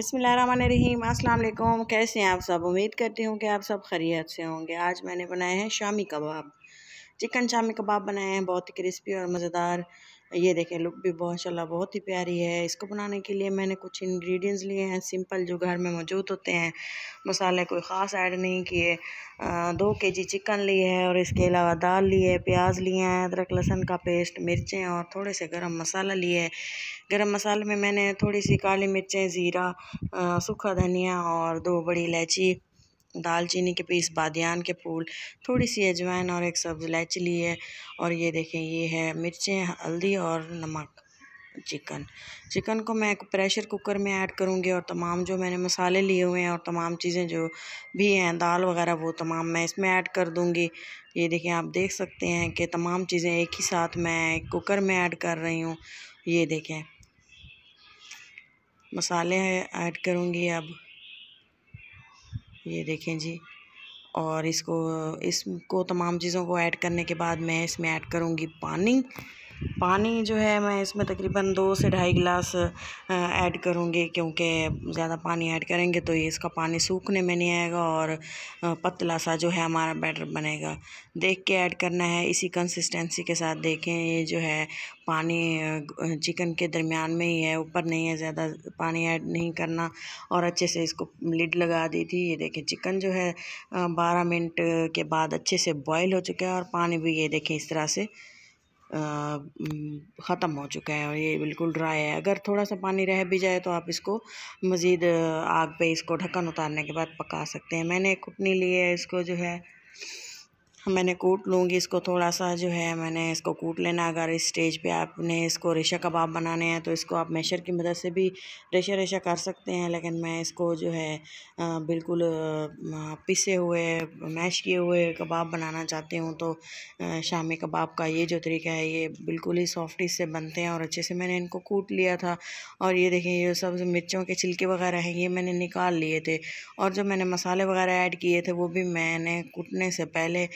अस्सलाम वालेकुम कैसे हैं आप सब उम्मीद करती हूँ कि आप सब खैरियत से होंगे आज मैंने बनाए हैं शामी कबाब चिकन शामी कबाब बनाए हैं बहुत ही क्रिस्पी और मज़ेदार ये देखें लुक भी माशाला बहुत ही प्यारी है इसको बनाने के लिए मैंने कुछ इंग्रेडिएंट्स लिए हैं सिंपल जो घर में मौजूद होते हैं मसाले कोई ख़ास ऐड नहीं किए दो के जी चिकन लिए है और इसके अलावा दाल ली है प्याज लिए हैं अदरक लहसन का पेस्ट मिर्चें और थोड़े से गरम मसाला लिए है गरम मसाले में मैंने थोड़ी सी काली मिर्चें ज़ीरा सूखा धनिया और दो बड़ी इलायची दालचीनी के पीस बादियान के फूल थोड़ी सी अजवाइन और एक सब्ज़ इलायची ली है और ये देखें ये है मिर्चें हल्दी और नमक चिकन चिकन को मैं प्रेशर कुकर में ऐड करूँगी और तमाम जो मैंने मसाले लिए हुए हैं और तमाम चीज़ें जो भी हैं दाल वगैरह वो तमाम मैं इसमें ऐड कर दूँगी ये देखिए आप देख सकते हैं कि तमाम चीज़ें एक ही साथ मैं कुकर में ऐड कर रही हूँ ये देखें मसाले ऐड करूँगी अब ये देखें जी और इसको इसको तमाम चीज़ों को ऐड करने के बाद मैं इसमें ऐड करूँगी पानी पानी जो है मैं इसमें तकरीबन दो से ढाई गिलास ऐड करूँगी क्योंकि ज़्यादा पानी ऐड करेंगे तो ये इसका पानी सूखने में नहीं आएगा और पतला सा जो है हमारा बैटर बनेगा देख के ऐड करना है इसी कंसिस्टेंसी के साथ देखें ये जो है पानी चिकन के दरमियान में ही है ऊपर नहीं है ज़्यादा पानी ऐड नहीं करना और अच्छे से इसको लिड लगा दी थी ये देखें चिकन जो है बारह मिनट के बाद अच्छे से बॉयल हो चुका है और पानी भी ये देखें इस तरह से ख़त्म हो चुका है और ये बिल्कुल ड्राई है अगर थोड़ा सा पानी रह भी जाए तो आप इसको मज़ीद आग पे इसको ढक्कन उतारने के बाद पका सकते हैं मैंने कुटनी ली है इसको जो है मैंने कूट लूँगी इसको थोड़ा सा जो है मैंने इसको कूट लेना अगर इस स्टेज पे आपने इसको रेशा कबाब बनाने हैं तो इसको आप मेशर की मदद से भी रेशा रेशा कर सकते हैं लेकिन मैं इसको जो है बिल्कुल पिसे हुए मैश किए हुए कबाब बनाना चाहती हूँ तो शामी कबाब का ये जो तरीका है ये बिल्कुल ही सॉफ्ट इससे बनते हैं और अच्छे से मैंने इनको कूट लिया था और ये देखें ये सब मिर्चों के छिलके वगैरह हैं ये मैंने निकाल लिए थे और जो मैंने मसाले वगैरह ऐड किए थे वो भी मैंने कूटने से पहले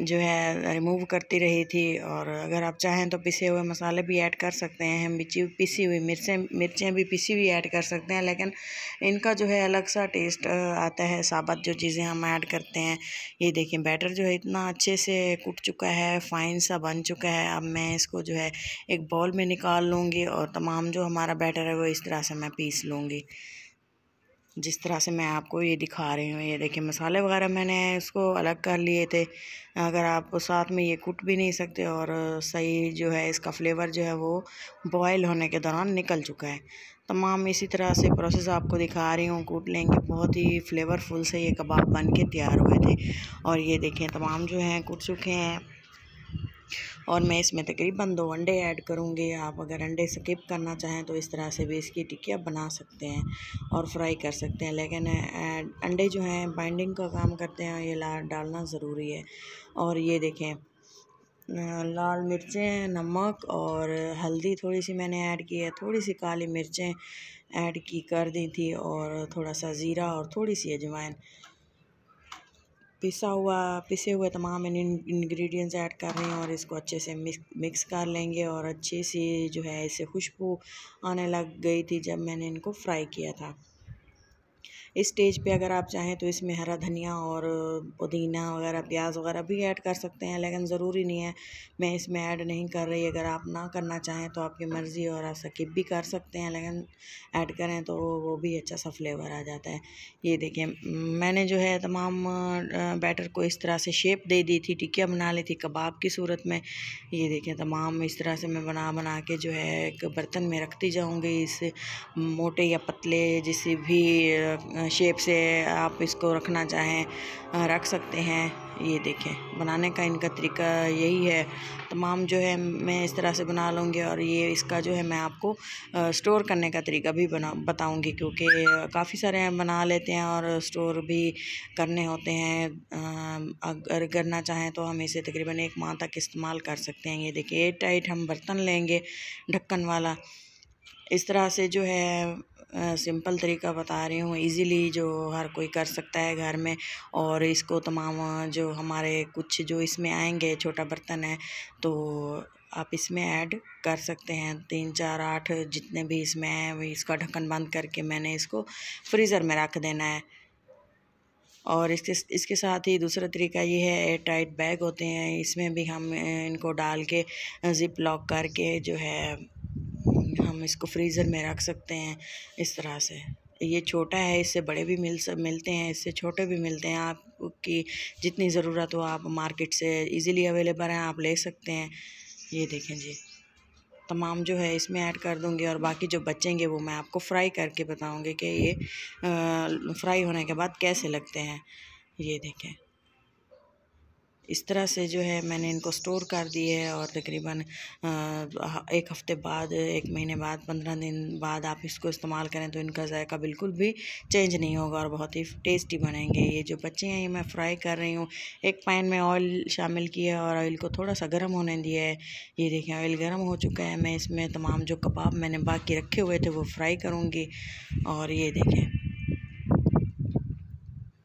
जो है रिमूव करती रही थी और अगर आप चाहें तो पिसे हुए मसाले भी ऐड कर सकते हैं हम मिर्ची पिसी हुई मिर्चें मिर्चें भी पिसी हुई ऐड कर सकते हैं लेकिन इनका जो है अलग सा टेस्ट आता है साबत जो चीज़ें हम ऐड करते हैं ये देखें बैटर जो है इतना अच्छे से कुट चुका है फाइन सा बन चुका है अब मैं इसको जो है एक बॉल में निकाल लूँगी और तमाम जो हमारा बैटर है वो इस तरह से मैं पीस लूँगी जिस तरह से मैं आपको ये दिखा रही हूँ ये देखिए मसाले वगैरह मैंने इसको अलग कर लिए थे अगर आप साथ में ये कुट भी नहीं सकते और सही जो है इसका फ्लेवर जो है वो बॉयल होने के दौरान निकल चुका है तमाम इसी तरह से प्रोसेस आपको दिखा रही हूँ कूट लेंगे बहुत ही फ्लेवरफुल से ये कबाब बन के तैयार हुए थे और ये देखें तमाम जो हैं कूट चुके हैं और मैं इसमें तकरीबन दो अंडे ऐड करूँगी आप अगर अंडे स्किप करना चाहें तो इस तरह से भी इसकी टिकिया बना सकते हैं और फ्राई कर सकते हैं लेकिन अंडे जो हैं बाइंडिंग का काम करते हैं ये ला डालना ज़रूरी है और ये देखें अं, लाल मिर्चें नमक और हल्दी थोड़ी सी मैंने ऐड की है थोड़ी सी काली मिर्चें ऐड की कर दी थी और थोड़ा सा ज़ीरा और थोड़ी सी अजवाइन पिसा हुआ पिसे हुए तमाम इंग्रेडिएंट्स ऐड कर रहे हैं और इसको अच्छे से मिक्स कर लेंगे और अच्छे से जो है इसे खुशबू आने लग गई थी जब मैंने इनको फ्राई किया था स्टेज पे अगर आप चाहें तो इसमें हरा धनिया और पुदीना वगैरह प्याज वगैरह भी ऐड कर सकते हैं लेकिन ज़रूरी नहीं है मैं इसमें ऐड नहीं कर रही अगर आप ना करना चाहें तो आपकी मर्ज़ी और आप स्किप भी कर सकते हैं लेकिन ऐड करें तो वो भी अच्छा सा फ्लेवर आ जाता है ये देखें मैंने जो है तमाम बैटर को इस तरह से शेप दे दी थी टिकिया बना ली थी कबाब की सूरत में ये देखें तमाम इस तरह से मैं बना बना के जो है एक बर्तन में रखती जाऊँगी इस मोटे या पतले जिस भी शेप से आप इसको रखना चाहें रख सकते हैं ये देखें बनाने का इनका तरीका यही है तमाम जो है मैं इस तरह से बना लूँगी और ये इसका जो है मैं आपको स्टोर करने का तरीका भी बना बताऊँगी क्योंकि काफ़ी सारे बना लेते हैं और स्टोर भी करने होते हैं अगर करना चाहें तो हम इसे तकरीबन एक माह तक इस्तेमाल कर सकते हैं ये देखिए एयर टाइट हम बर्तन लेंगे ढक्कन वाला इस तरह से जो है सिंपल तरीका बता रही हूँ इजीली जो हर कोई कर सकता है घर में और इसको तमाम जो हमारे कुछ जो इसमें आएंगे छोटा बर्तन है तो आप इसमें ऐड कर सकते हैं तीन चार आठ जितने भी इसमें हैं इसका ढक्कन बंद करके मैंने इसको फ्रीज़र में रख देना है और इसके इसके साथ ही दूसरा तरीका ये है एयर टाइट बैग होते हैं इसमें भी हम इनको डाल के जिप लॉक करके जो है हम इसको फ्रीज़र में रख सकते हैं इस तरह से ये छोटा है इससे बड़े भी मिल मिलते हैं इससे छोटे भी मिलते हैं आपकी जितनी ज़रूरत हो आप मार्केट से इजीली अवेलेबल हैं आप ले सकते हैं ये देखें जी तमाम जो है इसमें ऐड कर दूंगी और बाकी जो बचेंगे वो मैं आपको फ्राई करके बताऊंगी कि ये आ, फ्राई होने के बाद कैसे लगते हैं ये देखें इस तरह से जो है मैंने इनको स्टोर कर दिए है और तकरीबन एक हफ़्ते बाद एक महीने बाद पंद्रह दिन बाद आप इसको इस्तेमाल करें तो इनका जायका बिल्कुल भी चेंज नहीं होगा और बहुत ही टेस्टी बनेंगे ये जो बच्चे हैं ये मैं फ्राई कर रही हूँ एक पैन में ऑयल शामिल किया है और ऑयल को थोड़ा सा गर्म होने दिया है ये देखें ऑयल गर्म हो चुका है मैं इसमें तमाम जो कबाब मैंने बाकी रखे हुए थे वो फ्राई करूँगी और ये देखें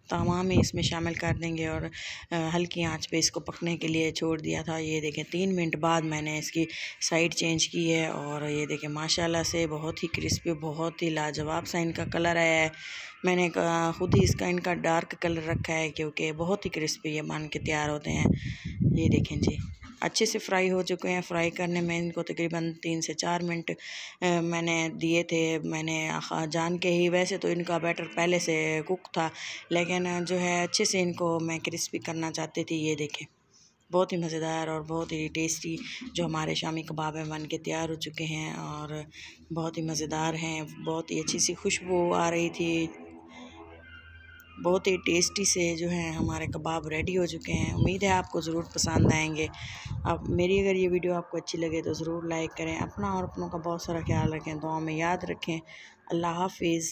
तमाम ही इसमें शामिल कर देंगे और हल्की आंच पे इसको पकने के लिए छोड़ दिया था ये देखें तीन मिनट बाद मैंने इसकी साइड चेंज की है और ये देखें माशाल्लाह से बहुत ही क्रिस्पी बहुत ही लाजवाब सा इनका कलर आया है मैंने ख़ुद ही इसका इनका डार्क कलर रखा है क्योंकि बहुत ही क्रिस्पी ये मान के तैयार होते हैं ये देखें जी अच्छे से फ्राई हो चुके हैं फ्राई करने में इनको तकरीबन तीन से चार मिनट मैंने दिए थे मैंने जान के ही वैसे तो इनका बैटर पहले से कुक था लेकिन जो है अच्छे से इनको मैं क्रिस्पी करना चाहती थी ये देखें बहुत ही मज़ेदार और बहुत ही टेस्टी जो हमारे शामी कबाब हैं बन के तैयार हो चुके हैं और बहुत ही मज़ेदार हैं बहुत ही अच्छी सी खुशबू आ रही थी बहुत ही टेस्टी से जो है हमारे कबाब रेडी हो चुके हैं उम्मीद है आपको ज़रूर पसंद आएंगे अब मेरी अगर ये वीडियो आपको अच्छी लगे तो ज़रूर लाइक करें अपना और अपनों का बहुत सारा ख्याल रखें दुआ में याद रखें अल्लाह हाफिज़